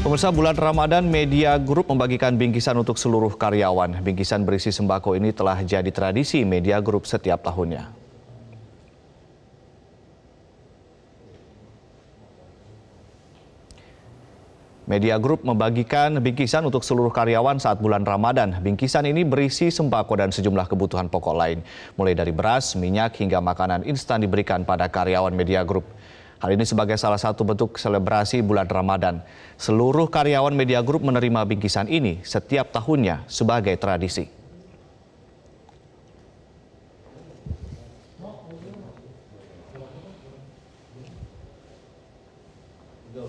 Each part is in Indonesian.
Pemirsa bulan Ramadan, media Group membagikan bingkisan untuk seluruh karyawan. Bingkisan berisi sembako ini telah jadi tradisi media Group setiap tahunnya. Media Group membagikan bingkisan untuk seluruh karyawan saat bulan Ramadan. Bingkisan ini berisi sembako dan sejumlah kebutuhan pokok lain, mulai dari beras, minyak hingga makanan instan diberikan pada karyawan Media Group. Hal ini sebagai salah satu bentuk selebrasi bulan Ramadan. Seluruh karyawan media grup menerima bingkisan ini setiap tahunnya sebagai tradisi. Go.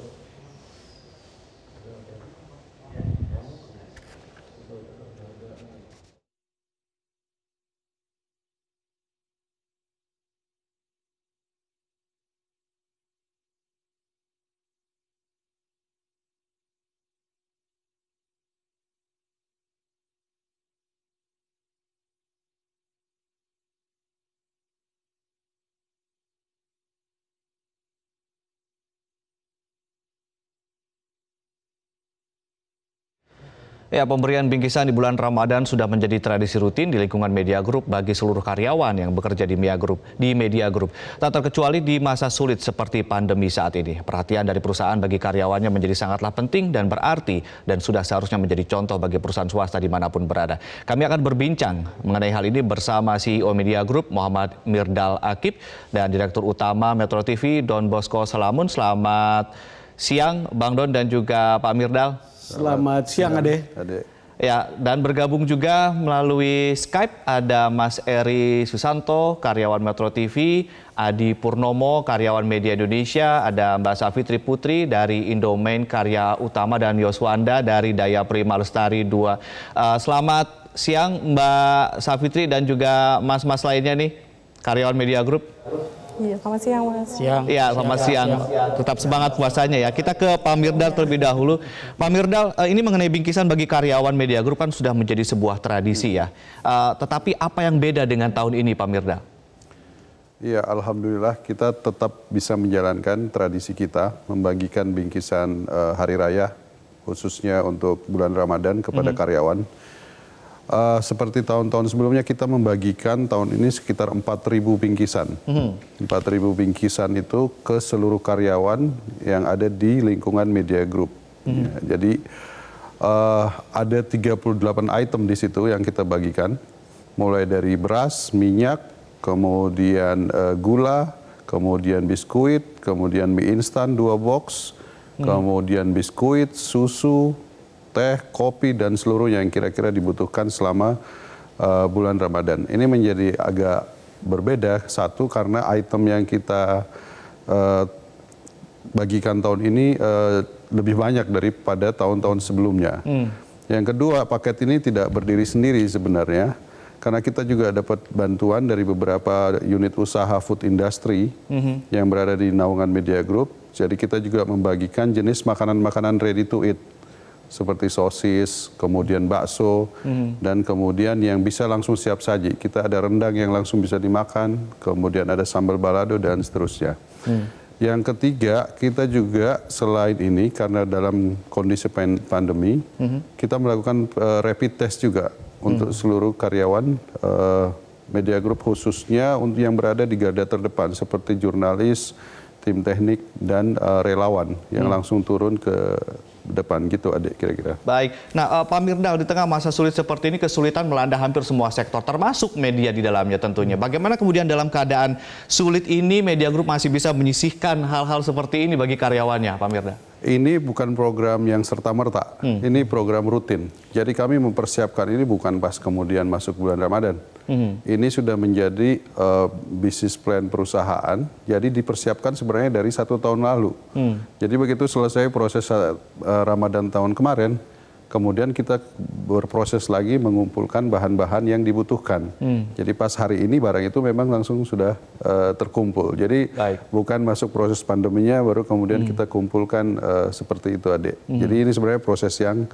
Ya, pemberian bingkisan di bulan Ramadan sudah menjadi tradisi rutin di lingkungan Media Group bagi seluruh karyawan yang bekerja di Media Group. Di Media Group, tak terkecuali di masa sulit seperti pandemi saat ini. Perhatian dari perusahaan bagi karyawannya menjadi sangatlah penting dan berarti dan sudah seharusnya menjadi contoh bagi perusahaan swasta dimanapun berada. Kami akan berbincang mengenai hal ini bersama CEO Media Group Muhammad Mirdal Akib dan Direktur Utama Metro TV Don Bosco Salamun. Selamat siang Bang Don dan juga Pak Mirdal. Selamat siang, Ade. Ade. Ya, dan bergabung juga melalui Skype ada Mas Eri Susanto, karyawan Metro TV, Adi Purnomo, karyawan Media Indonesia, ada Mbak Safitri Putri dari Indomain Karya Utama dan Yoswanda dari Daya Prima Lestari 2. Uh, eh, selamat siang Mbak Safitri dan juga mas-mas lainnya nih, karyawan Media Group. Iya, selamat siang Mas. Siang. Iya, selamat siang. siang. Tetap semangat puasanya ya. Kita ke Pak Mirdal terlebih dahulu. Pak Mirdal, eh, ini mengenai bingkisan bagi karyawan Media Group kan sudah menjadi sebuah tradisi ya. Eh, tetapi apa yang beda dengan tahun ini Pak Mirdal? Iya, Alhamdulillah kita tetap bisa menjalankan tradisi kita membagikan bingkisan eh, Hari Raya khususnya untuk bulan Ramadan kepada mm -hmm. karyawan uh, seperti tahun-tahun sebelumnya kita membagikan tahun ini sekitar 4.000 bingkisan. Mm-hmm. 4.000 bingkisan itu ke seluruh karyawan yang ada di lingkungan media group. Mm-hmm. Ya, jadi uh, ada 38 item di situ yang kita bagikan, mulai dari beras, minyak, kemudian uh, gula, kemudian biskuit, kemudian mie instan dua box, mm-hmm. kemudian biskuit, susu, teh, kopi, dan seluruhnya yang kira-kira dibutuhkan selama uh, bulan Ramadan. Ini menjadi agak berbeda, satu karena item yang kita uh, bagikan tahun ini uh, lebih banyak daripada tahun-tahun sebelumnya. Hmm. Yang kedua, paket ini tidak berdiri sendiri sebenarnya karena kita juga dapat bantuan dari beberapa unit usaha food industry mm-hmm. yang berada di naungan Media Group. Jadi kita juga membagikan jenis makanan-makanan ready to eat seperti sosis, kemudian bakso, mm. dan kemudian yang bisa langsung siap saji. Kita ada rendang yang langsung bisa dimakan, kemudian ada sambal balado dan seterusnya. Mm. Yang ketiga, kita juga selain ini karena dalam kondisi pandemi, mm. kita melakukan uh, rapid test juga mm. untuk hmm. seluruh karyawan uh, media grup khususnya untuk yang berada di garda terdepan seperti jurnalis, tim teknik dan uh, relawan yang hmm. langsung turun ke depan gitu adik kira-kira. Baik, nah uh, Pak Mirdal di tengah masa sulit seperti ini kesulitan melanda hampir semua sektor termasuk media di dalamnya tentunya. Bagaimana kemudian dalam keadaan sulit ini media grup masih bisa menyisihkan hal-hal seperti ini bagi karyawannya Pak Mirdal? Ini bukan program yang serta-merta, hmm. ini program rutin. Jadi kami mempersiapkan ini bukan pas kemudian masuk bulan Ramadan hmm. ini sudah menjadi uh, bisnis plan perusahaan. Jadi dipersiapkan sebenarnya dari satu tahun lalu. Hmm. Jadi begitu selesai proses uh, Ramadan tahun kemarin, kemudian kita berproses lagi mengumpulkan bahan-bahan yang dibutuhkan. Hmm. Jadi pas hari ini barang itu memang langsung sudah uh, terkumpul. Jadi Baik. bukan masuk proses pandeminya baru kemudian hmm. kita kumpulkan uh, seperti itu adik. Hmm. Jadi ini sebenarnya proses yang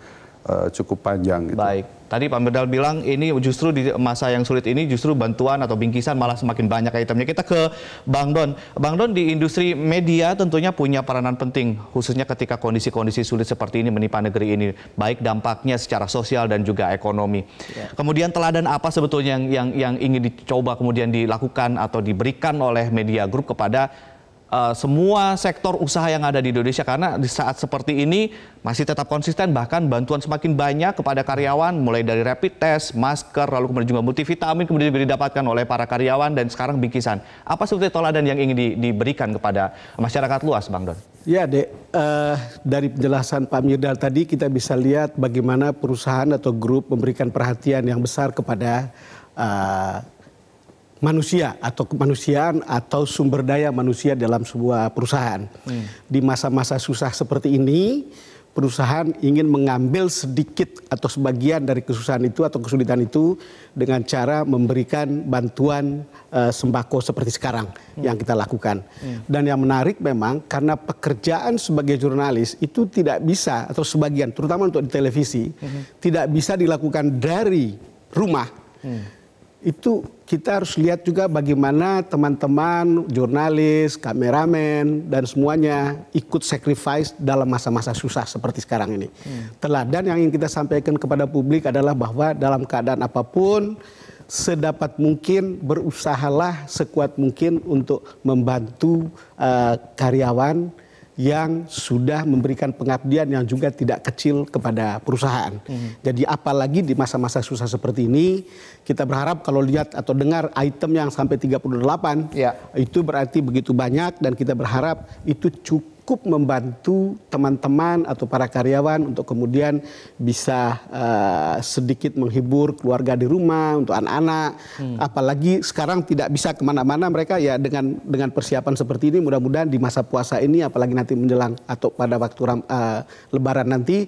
uh, cukup panjang. Gitu. Baik. Tadi Pak Medal bilang ini justru di masa yang sulit ini justru bantuan atau bingkisan malah semakin banyak itemnya. Kita ke Bang Don. Bang Don di industri media tentunya punya peranan penting khususnya ketika kondisi-kondisi sulit seperti ini menimpa negeri ini, baik dampaknya secara sosial dan juga ekonomi. Ya. Kemudian teladan apa sebetulnya yang yang yang ingin dicoba kemudian dilakukan atau diberikan oleh media grup kepada uh, semua sektor usaha yang ada di Indonesia karena di saat seperti ini masih tetap konsisten bahkan bantuan semakin banyak kepada karyawan mulai dari rapid test, masker, lalu kemudian juga multivitamin kemudian didapatkan oleh para karyawan dan sekarang bingkisan. Apa sebetulnya toladan yang ingin di, diberikan kepada masyarakat luas, Bang Don? Ya, Dek. Uh, dari penjelasan Pak Mirdal tadi kita bisa lihat bagaimana perusahaan atau grup memberikan perhatian yang besar kepada eh, manusia atau kemanusiaan atau sumber daya manusia dalam sebuah perusahaan. Hmm. Di masa-masa susah seperti ini, perusahaan ingin mengambil sedikit atau sebagian dari kesusahan itu atau kesulitan itu dengan cara memberikan bantuan uh, sembako seperti sekarang hmm. yang kita lakukan. Hmm. Dan yang menarik memang karena pekerjaan sebagai jurnalis itu tidak bisa atau sebagian terutama untuk di televisi hmm. tidak bisa dilakukan dari rumah. Hmm itu kita harus lihat juga bagaimana teman-teman jurnalis, kameramen dan semuanya ikut sacrifice dalam masa-masa susah seperti sekarang ini. Hmm. Teladan yang ingin kita sampaikan kepada publik adalah bahwa dalam keadaan apapun sedapat mungkin berusahalah sekuat mungkin untuk membantu uh, karyawan yang sudah memberikan pengabdian yang juga tidak kecil kepada perusahaan. Hmm. Jadi apalagi di masa-masa susah seperti ini, kita berharap kalau lihat atau dengar item yang sampai 38, ya. itu berarti begitu banyak dan kita berharap itu cukup cukup membantu teman-teman atau para karyawan untuk kemudian bisa uh, sedikit menghibur keluarga di rumah untuk anak-anak. Hmm. Apalagi sekarang tidak bisa kemana-mana mereka ya dengan dengan persiapan seperti ini mudah-mudahan di masa puasa ini apalagi nanti menjelang atau pada waktu uh, Lebaran nanti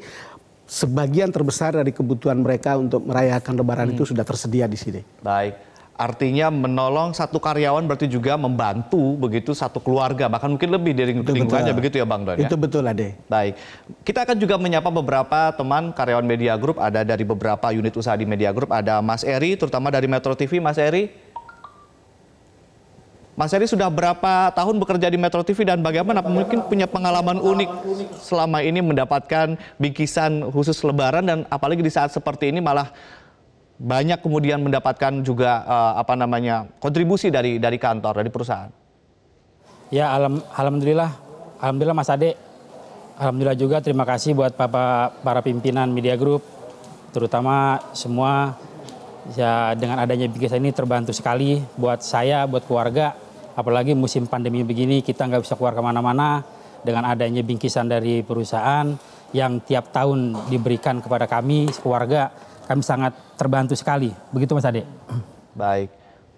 sebagian terbesar dari kebutuhan mereka untuk merayakan Lebaran hmm. itu sudah tersedia di sini. Baik. Artinya menolong satu karyawan berarti juga membantu begitu satu keluarga bahkan mungkin lebih dari lingkungannya begitu ya Bang Don ya. Itu betul Ade. Baik. Kita akan juga menyapa beberapa teman karyawan Media Group ada dari beberapa unit usaha di Media Group ada Mas Eri terutama dari Metro TV Mas Eri. Mas Eri sudah berapa tahun bekerja di Metro TV dan bagaimana mungkin punya pengalaman unik selama ini mendapatkan bingkisan khusus lebaran dan apalagi di saat seperti ini malah banyak kemudian mendapatkan juga uh, apa namanya kontribusi dari dari kantor dari perusahaan. Ya alam, alhamdulillah, alhamdulillah Mas Ade, alhamdulillah juga terima kasih buat papa para pimpinan media group, terutama semua ya dengan adanya bisnis ini terbantu sekali buat saya, buat keluarga, apalagi musim pandemi begini kita nggak bisa keluar kemana-mana dengan adanya bingkisan dari perusahaan yang tiap tahun diberikan kepada kami keluarga, kami sangat terbantu sekali. Begitu Mas Ade. Baik.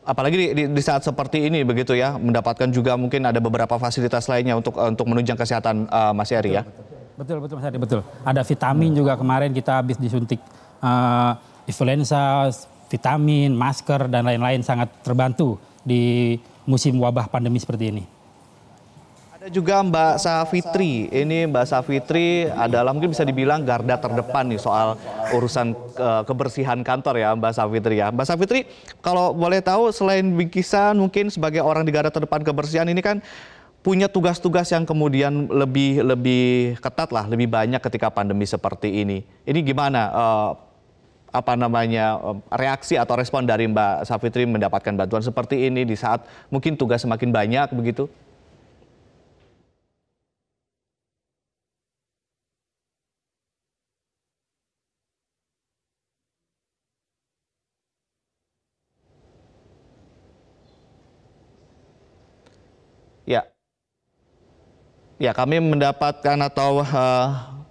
Apalagi di, di, di saat seperti ini begitu ya, mendapatkan juga mungkin ada beberapa fasilitas lainnya untuk eh, untuk menunjang kesehatan uh, Mas Arya. betul, ya. Betul. betul betul Mas Ade betul. Ada vitamin hmm. juga kemarin kita habis disuntik uh, influenza, vitamin, masker dan lain-lain sangat terbantu di musim wabah pandemi seperti ini. Ada juga Mbak Safitri. Ini Mbak Safitri adalah mungkin bisa dibilang garda terdepan nih soal urusan eh, kebersihan kantor ya Mbak Safitri ya. Mbak Safitri, kalau boleh tahu selain bingkisan mungkin sebagai orang di garda terdepan kebersihan ini kan punya tugas-tugas yang kemudian lebih lebih ketat lah, lebih banyak ketika pandemi seperti ini. Ini gimana eh, apa namanya eh, reaksi atau respon dari Mbak Safitri mendapatkan bantuan seperti ini di saat mungkin tugas semakin banyak begitu? Ya. Ya, kami mendapatkan atau uh,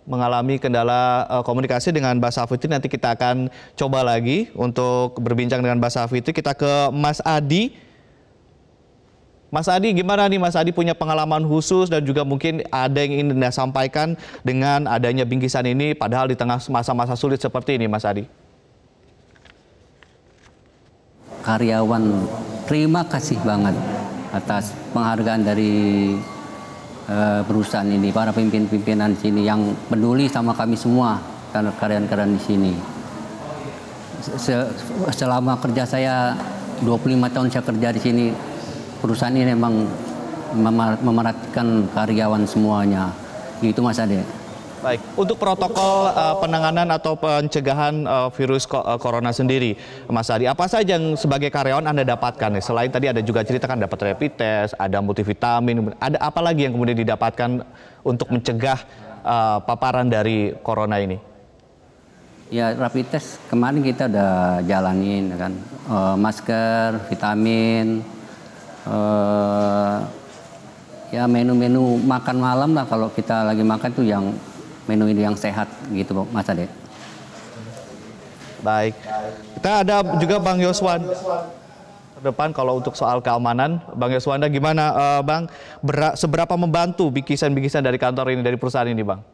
mengalami kendala uh, komunikasi dengan Mbak Safitri. Nanti kita akan coba lagi untuk berbincang dengan Mbak Safitri. Kita ke Mas Adi. Mas Adi, gimana nih Mas Adi punya pengalaman khusus dan juga mungkin ada yang ingin Anda sampaikan dengan adanya bingkisan ini padahal di tengah masa-masa sulit seperti ini Mas Adi. Karyawan, terima kasih banget atas penghargaan dari uh, perusahaan ini, para pimpin-pimpinan sini yang peduli sama kami semua karyawan-karyawan di sini. Se selama kerja saya 25 tahun saya kerja di sini, perusahaan ini memang memerhatikan karyawan semuanya. itu Mas Ade. Baik, untuk protokol uh, penanganan atau pencegahan uh, virus ko uh, corona sendiri, Mas Adi, apa saja yang sebagai karyawan Anda dapatkan? Ya? Selain tadi ada juga cerita kan dapat rapid test, ada multivitamin, ada apa lagi yang kemudian didapatkan untuk mencegah uh, paparan dari corona ini? Ya, rapid test kemarin kita udah jalanin ya kan, uh, masker, vitamin, uh, ya menu-menu makan malam lah kalau kita lagi makan tuh yang menu ini yang sehat gitu Mas Ade. Baik. Kita ada juga Bang Yoswan. Depan kalau untuk soal keamanan, Bang Yoswanda gimana uh, Bang? Bera, seberapa membantu bikisan-bikisan dari kantor ini, dari perusahaan ini Bang?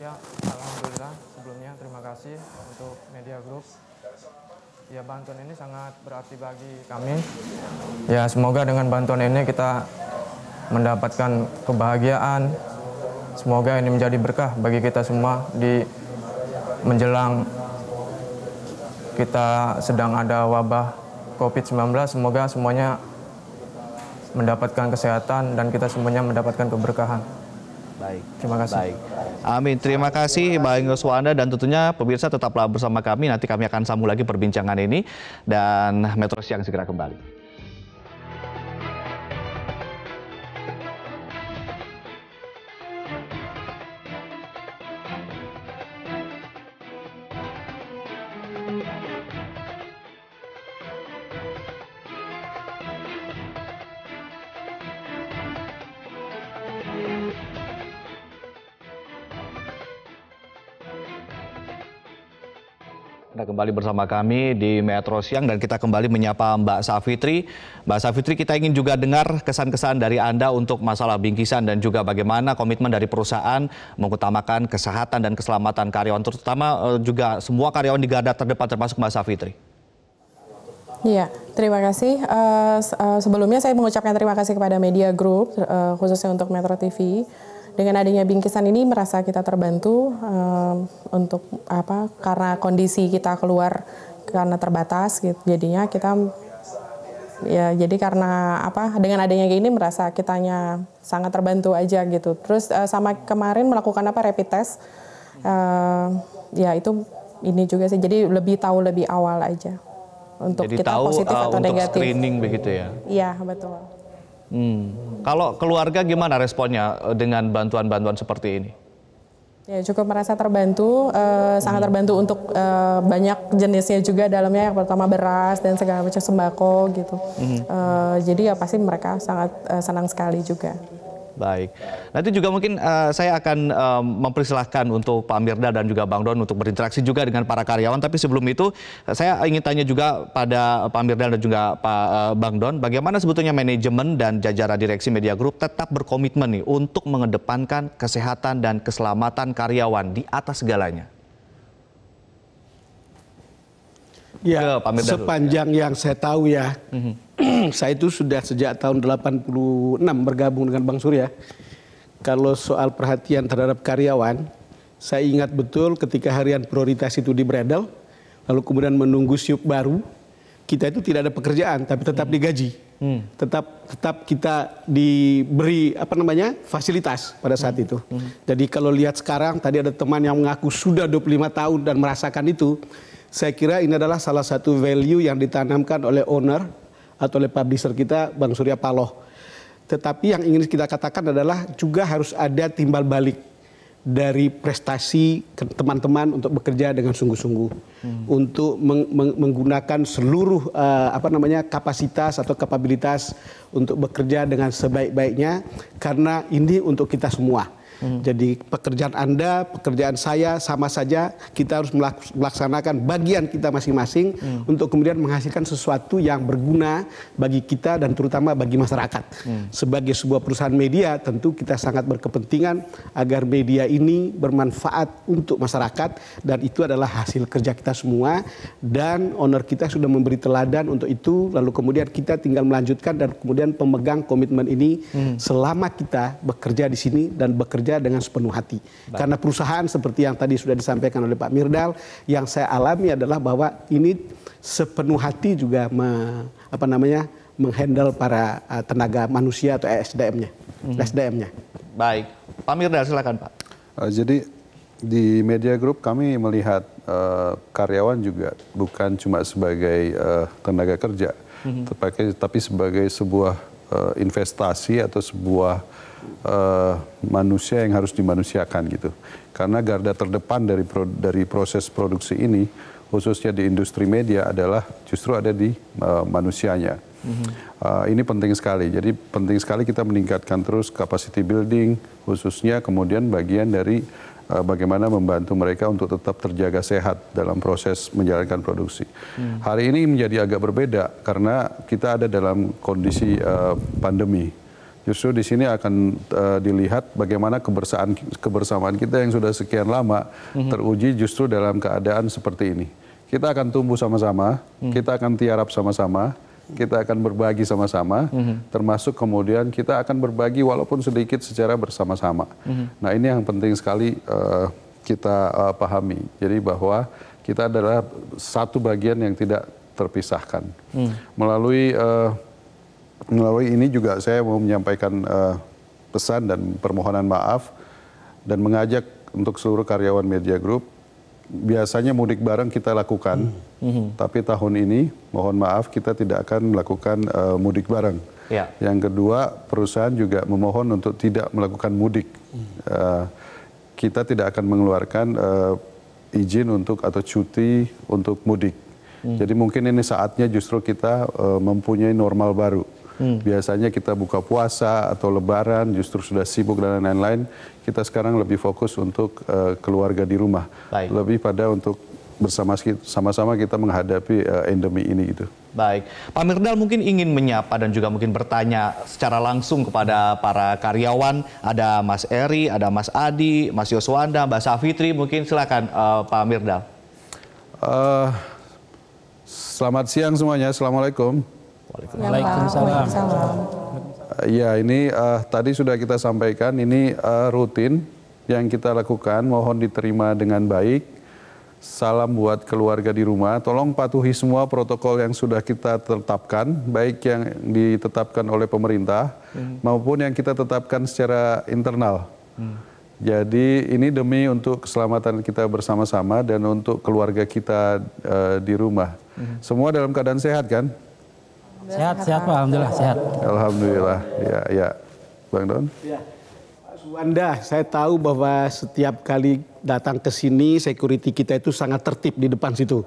Ya, Alhamdulillah sebelumnya terima kasih untuk Media Group. Ya bantuan ini sangat berarti bagi kami. Ya semoga dengan bantuan ini kita mendapatkan kebahagiaan, Semoga ini menjadi berkah bagi kita semua di menjelang kita sedang ada wabah COVID-19. Semoga semuanya mendapatkan kesehatan dan kita semuanya mendapatkan keberkahan. Baik. Terima kasih. Baik. Amin. Terima kasih Bang Yoswanda dan tentunya pemirsa tetaplah bersama kami. Nanti kami akan sambung lagi perbincangan ini dan Metro Siang segera kembali. Anda kembali bersama kami di Metro Siang dan kita kembali menyapa Mbak Safitri. Mbak Safitri, kita ingin juga dengar kesan-kesan dari Anda untuk masalah bingkisan dan juga bagaimana komitmen dari perusahaan mengutamakan kesehatan dan keselamatan karyawan, terutama eh, juga semua karyawan di garda terdepan termasuk Mbak Safitri. Iya, terima kasih. Eh, eh, sebelumnya saya mengucapkan terima kasih kepada Media Group, khususnya untuk Metro TV dengan adanya bingkisan ini merasa kita terbantu um, untuk apa karena kondisi kita keluar karena terbatas gitu jadinya kita ya jadi karena apa dengan adanya ini merasa kitanya sangat terbantu aja gitu terus uh, sama kemarin melakukan apa rapid test uh, ya itu ini juga sih jadi lebih tahu lebih awal aja untuk jadi kita tahu, positif uh, atau untuk negatif screening begitu ya iya betul Hmm. Kalau keluarga gimana responnya eh, dengan bantuan-bantuan seperti ini? Ya cukup merasa terbantu, eh, sangat hmm. terbantu untuk eh, banyak jenisnya juga dalamnya yang pertama beras dan segala macam sembako gitu. Mm -hmm. eh, jadi ya pasti mereka sangat eh, senang sekali juga. Baik. Nanti juga mungkin uh, saya akan uh, mempersilahkan untuk Pak Mirda dan juga Bang Don untuk berinteraksi juga dengan para karyawan. Tapi sebelum itu saya ingin tanya juga pada Pak Mirda dan juga Pak uh, Bang Don, bagaimana sebetulnya manajemen dan jajaran direksi Media Group tetap berkomitmen nih untuk mengedepankan kesehatan dan keselamatan karyawan di atas segalanya? Ya, Pak Mirda sepanjang dulu. yang saya tahu ya. Mm -hmm saya itu sudah sejak tahun 86 bergabung dengan Bang Surya. Kalau soal perhatian terhadap karyawan, saya ingat betul ketika harian prioritas itu di Bredel, lalu kemudian menunggu siup baru, kita itu tidak ada pekerjaan tapi tetap hmm. digaji. Hmm. Tetap tetap kita diberi apa namanya? fasilitas pada saat hmm. itu. Hmm. Jadi kalau lihat sekarang tadi ada teman yang mengaku sudah 25 tahun dan merasakan itu, saya kira ini adalah salah satu value yang ditanamkan oleh owner atau oleh publisher kita Bang Surya Paloh. Tetapi yang ingin kita katakan adalah juga harus ada timbal balik dari prestasi teman-teman untuk bekerja dengan sungguh-sungguh hmm. untuk meng meng menggunakan seluruh uh, apa namanya kapasitas atau kapabilitas untuk bekerja dengan sebaik-baiknya karena ini untuk kita semua Hmm. Jadi pekerjaan Anda, pekerjaan saya sama saja kita harus melaksanakan bagian kita masing-masing hmm. untuk kemudian menghasilkan sesuatu yang berguna bagi kita dan terutama bagi masyarakat. Hmm. Sebagai sebuah perusahaan media tentu kita sangat berkepentingan agar media ini bermanfaat untuk masyarakat dan itu adalah hasil kerja kita semua dan owner kita sudah memberi teladan untuk itu lalu kemudian kita tinggal melanjutkan dan kemudian pemegang komitmen ini hmm. selama kita bekerja di sini dan bekerja bekerja dengan sepenuh hati. Baik. Karena perusahaan seperti yang tadi sudah disampaikan oleh Pak Mirdal, yang saya alami adalah bahwa ini sepenuh hati juga me, apa namanya menghandle para eh, tenaga manusia atau SDM-nya, -hmm. SDM-nya. Baik, Pak Mirdal silakan Pak. Uh, jadi di media group kami melihat uh, karyawan juga bukan cuma sebagai uh, tenaga kerja, mm -hmm. tapi, sebagai sebuah uh, investasi atau sebuah uh, manusia yang harus dimanusiakan gitu. Karena garda terdepan dari pro, dari proses produksi ini khususnya di industri media adalah justru ada di uh, manusianya. Uh, ini penting sekali. Jadi penting sekali kita meningkatkan terus capacity building khususnya kemudian bagian dari uh, bagaimana membantu mereka untuk tetap terjaga sehat dalam proses menjalankan produksi. Mm. Hari ini menjadi agak berbeda karena kita ada dalam kondisi uh, pandemi Justru di sini akan uh, dilihat bagaimana kebersaan kebersamaan kita yang sudah sekian lama mm-hmm. teruji justru dalam keadaan seperti ini. Kita akan tumbuh sama-sama, mm-hmm. kita akan tiarap sama-sama, kita akan berbagi sama-sama, mm-hmm. termasuk kemudian kita akan berbagi walaupun sedikit secara bersama-sama. Mm-hmm. Nah ini yang penting sekali uh, kita uh, pahami. Jadi bahwa kita adalah satu bagian yang tidak terpisahkan mm. melalui uh, melalui ini juga saya mau menyampaikan uh, pesan dan permohonan maaf dan mengajak untuk seluruh karyawan Media Group biasanya mudik bareng kita lakukan mm -hmm. tapi tahun ini mohon maaf kita tidak akan melakukan uh, mudik bareng. yeah. Yang kedua perusahaan juga memohon untuk tidak melakukan mudik. Mm. Uh, kita tidak akan mengeluarkan uh, izin untuk atau cuti untuk mudik. Mm. Jadi mungkin ini saatnya justru kita uh, mempunyai normal baru. Hmm. Biasanya kita buka puasa atau lebaran justru sudah sibuk dan lain-lain. Kita sekarang lebih fokus untuk uh, keluarga di rumah. Baik. Lebih pada untuk bersama sama kita menghadapi uh, endemi ini gitu. Baik, Pak Mirdal mungkin ingin menyapa dan juga mungkin bertanya secara langsung kepada para karyawan. Ada Mas Eri, ada Mas Adi, Mas Yoswanda, Mbak Safitri. Mungkin silakan uh, Pak Mirdal. Uh, selamat siang semuanya. Assalamualaikum. Waalaikumsalam. Eh, ya ini uh, tadi sudah kita sampaikan ini uh, rutin yang kita lakukan mohon diterima dengan baik. Salam buat keluarga di rumah. Tolong patuhi semua protokol yang sudah kita tetapkan, baik yang ditetapkan oleh pemerintah hmm. maupun yang kita tetapkan secara internal. Hmm. Jadi ini demi untuk keselamatan kita bersama-sama dan untuk keluarga kita uh, di rumah. Hmm. Semua dalam keadaan sehat kan? Sehat, sehat Pak. Alhamdulillah, sehat. Alhamdulillah, ya, ya. Bang Don? Ya. Suwanda, saya tahu bahwa setiap kali datang ke sini, security kita itu sangat tertib di depan situ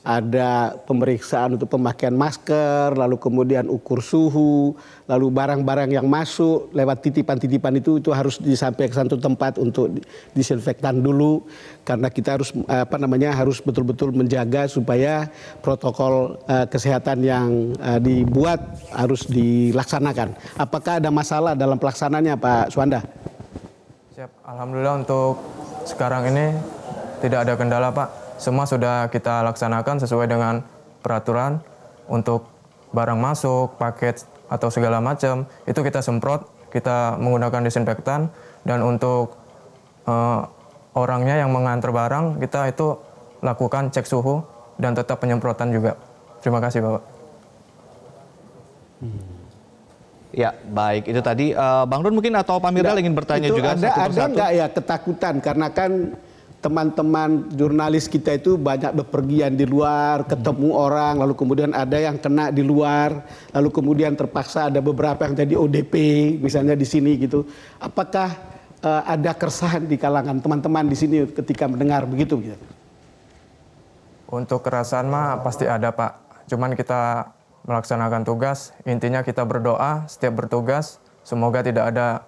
ada pemeriksaan untuk pemakaian masker, lalu kemudian ukur suhu, lalu barang-barang yang masuk lewat titipan-titipan itu itu harus disampaikan ke satu tempat untuk disinfektan dulu karena kita harus apa namanya harus betul-betul menjaga supaya protokol uh, kesehatan yang uh, dibuat harus dilaksanakan. Apakah ada masalah dalam pelaksanaannya Pak Suanda? Siap, alhamdulillah untuk sekarang ini tidak ada kendala Pak semua sudah kita laksanakan sesuai dengan peraturan untuk barang masuk, paket atau segala macam itu kita semprot, kita menggunakan disinfektan dan untuk uh, orangnya yang mengantar barang kita itu lakukan cek suhu dan tetap penyemprotan juga. Terima kasih Bapak. Hmm. Ya, baik. Itu tadi uh, Bang Run mungkin atau Pak Mirdal ingin bertanya itu juga. Ada, ada nggak ya ketakutan karena kan teman-teman jurnalis kita itu banyak bepergian di luar, ketemu hmm. orang, lalu kemudian ada yang kena di luar, lalu kemudian terpaksa ada beberapa yang jadi ODP misalnya di sini gitu. Apakah uh, ada keresahan di kalangan teman-teman di sini ketika mendengar begitu gitu? Untuk keresahan mah pasti ada, Pak. Cuman kita melaksanakan tugas, intinya kita berdoa setiap bertugas, semoga tidak ada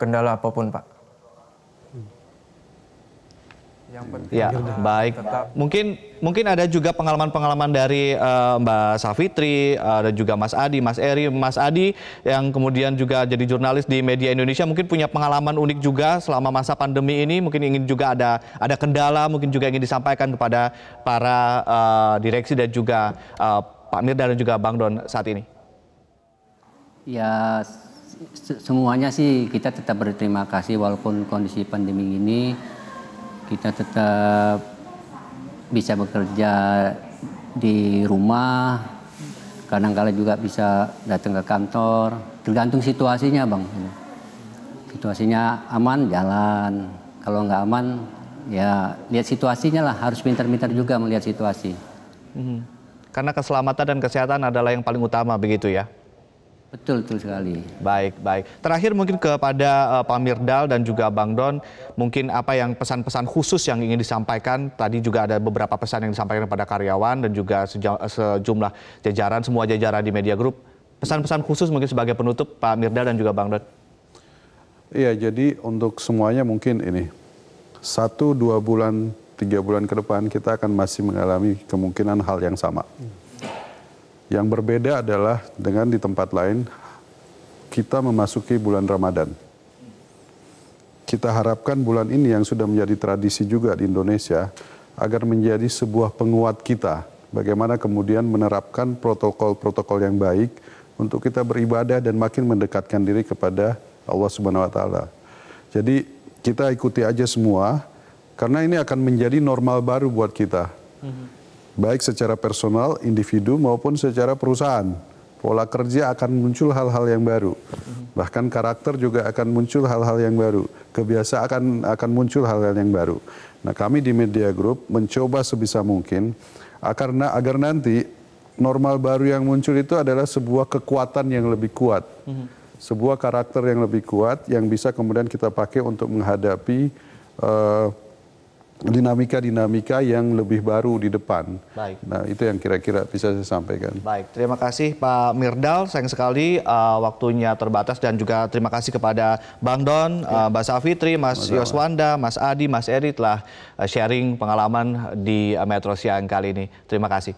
kendala apapun, Pak. Yang penting ya, baik. Tetap. Mungkin mungkin ada juga pengalaman-pengalaman dari uh, Mbak Safitri uh, dan juga Mas Adi, Mas Eri, Mas Adi yang kemudian juga jadi jurnalis di media Indonesia mungkin punya pengalaman unik juga selama masa pandemi ini mungkin ingin juga ada ada kendala mungkin juga ingin disampaikan kepada para uh, direksi dan juga uh, Pak Mirda dan juga Bang Don saat ini. Ya semuanya sih kita tetap berterima kasih walaupun kondisi pandemi ini kita tetap bisa bekerja di rumah, kadang-kala -kadang juga bisa datang ke kantor, tergantung situasinya bang. Situasinya aman jalan, kalau nggak aman ya lihat situasinya lah, harus pintar-pintar juga melihat situasi. Mhm. Karena keselamatan dan kesehatan adalah yang paling utama begitu ya? Betul, betul sekali. Baik, baik. Terakhir mungkin kepada uh, Pak Mirdal dan juga Bang Don, mungkin apa yang pesan-pesan khusus yang ingin disampaikan, tadi juga ada beberapa pesan yang disampaikan kepada karyawan dan juga eh, sejumlah jajaran, semua jajaran di media grup. Pesan-pesan khusus mungkin sebagai penutup Pak Mirdal dan juga Bang Don. Iya, jadi untuk semuanya mungkin ini, satu, dua bulan, tiga bulan ke depan kita akan masih mengalami kemungkinan hal yang sama. Hmm yang berbeda adalah dengan di tempat lain kita memasuki bulan Ramadan. Kita harapkan bulan ini yang sudah menjadi tradisi juga di Indonesia agar menjadi sebuah penguat kita bagaimana kemudian menerapkan protokol-protokol yang baik untuk kita beribadah dan makin mendekatkan diri kepada Allah Subhanahu wa taala. Jadi kita ikuti aja semua karena ini akan menjadi normal baru buat kita. Mhm baik secara personal, individu maupun secara perusahaan. Pola kerja akan muncul hal-hal yang baru. Bahkan karakter juga akan muncul hal-hal yang baru. Kebiasaan akan akan muncul hal-hal yang baru. Nah, kami di Media Group mencoba sebisa mungkin agar agar nanti normal baru yang muncul itu adalah sebuah kekuatan yang lebih kuat. Sebuah karakter yang lebih kuat yang bisa kemudian kita pakai untuk menghadapi uh, dinamika-dinamika yang lebih baru di depan. Baik. Nah, itu yang kira-kira bisa saya sampaikan. Baik, terima kasih Pak Mirdal, sayang sekali uh, waktunya terbatas dan juga terima kasih kepada Bang Don, uh, ya. uh, Mbak Safitri, Mas Masalah. Yoswanda, Mas Adi, Mas Eri telah uh, sharing pengalaman di uh, Metro Siang kali ini. Terima kasih.